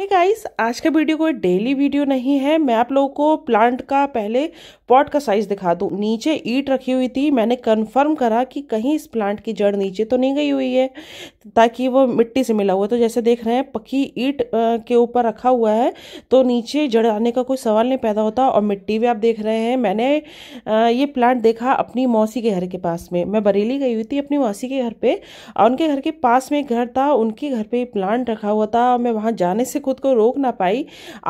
हे hey guys आज का video कोई डेली वीडियो नहीं है मैं आप लोगों को प्लांट का पहले पॉट का साइज दिखा दूं नीचे ईट रखी हुई थी मैंने कंफर्म करा कि कहीं इस प्लांट की जड़ नीचे तो नहीं गई हुई है ताकि वो मिट्टी से मिला हुआ तो जैसे देख रहे हैं पक्की ईट के ऊपर रखा हुआ है तो नीचे जड़ आने का कोई सवाल नहीं पैदा होता और मिट्टी भी आप देख रहे हैं मैंने ये प्लांट देखा अपनी मौसी के घर के पास में मैं बरेली गई हुई थी अपनी मौसी के घर पर और उनके घर के पास में एक घर था उनके घर पर प्लांट रखा हुआ था और मैं वहाँ जाने से खुद को रोक ना पाई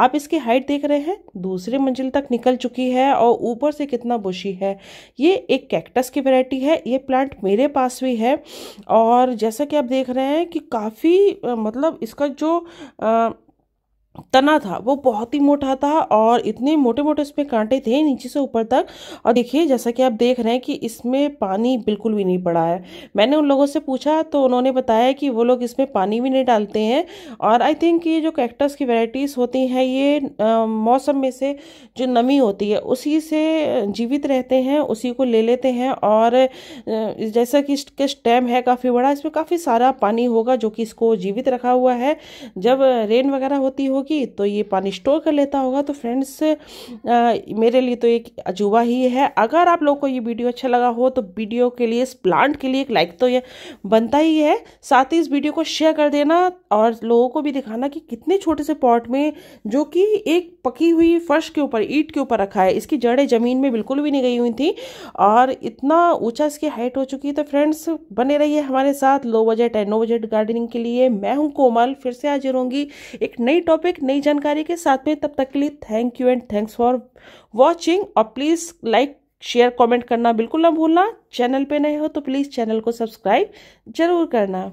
आप इसकी हाइट देख रहे हैं दूसरी मंजिल तक निकल चुकी है और ऊपर से कितना बुशी है ये एक कैक्टस की वैरायटी है ये प्लांट मेरे पास भी है और जैसा कि आप देख रहे हैं कि काफ़ी मतलब इसका जो आ, तना था वो बहुत ही मोटा था और इतने मोटे मोटे उसमें कांटे थे नीचे से ऊपर तक और देखिए जैसा कि आप देख रहे हैं कि इसमें पानी बिल्कुल भी नहीं पड़ा है मैंने उन लोगों से पूछा तो उन्होंने बताया कि वो लोग इसमें पानी भी नहीं डालते हैं और आई थिंक ये जो कैक्टस की वेराइटीज़ होती हैं ये मौसम में से जो नमी होती है उसी से जीवित रहते हैं उसी को ले लेते हैं और जैसा कि इसके स्टैम है काफ़ी बड़ा इसमें काफ़ी सारा पानी होगा जो कि इसको जीवित रखा हुआ है जब रेन वगैरह होती होगी होगी तो ये पानी स्टोर कर लेता होगा तो फ्रेंड्स मेरे लिए तो एक अजूबा ही है अगर आप लोगों को ये वीडियो अच्छा लगा हो तो वीडियो के लिए इस प्लांट के लिए एक लाइक तो ये बनता ही है साथ ही इस वीडियो को शेयर कर देना और लोगों को भी दिखाना कि कितने छोटे से पॉट में जो कि एक पकी हुई फर्श के ऊपर ईट के ऊपर रखा है इसकी जड़ें ज़मीन में बिल्कुल भी नहीं गई हुई थी और इतना ऊंचा इसकी हाइट हो चुकी है तो फ्रेंड्स बने रहिए हमारे साथ low budget and no budget gardening के लिए मैं हूँ कोमल फिर से हाजिर होंगी एक नई टॉपिक एक नई जानकारी के साथ में तब तक के लिए thank you and thanks for watching और प्लीज़ लाइक शेयर कमेंट करना बिल्कुल ना भूलना चैनल पे नए हो तो प्लीज़ चैनल को सब्सक्राइब जरूर करना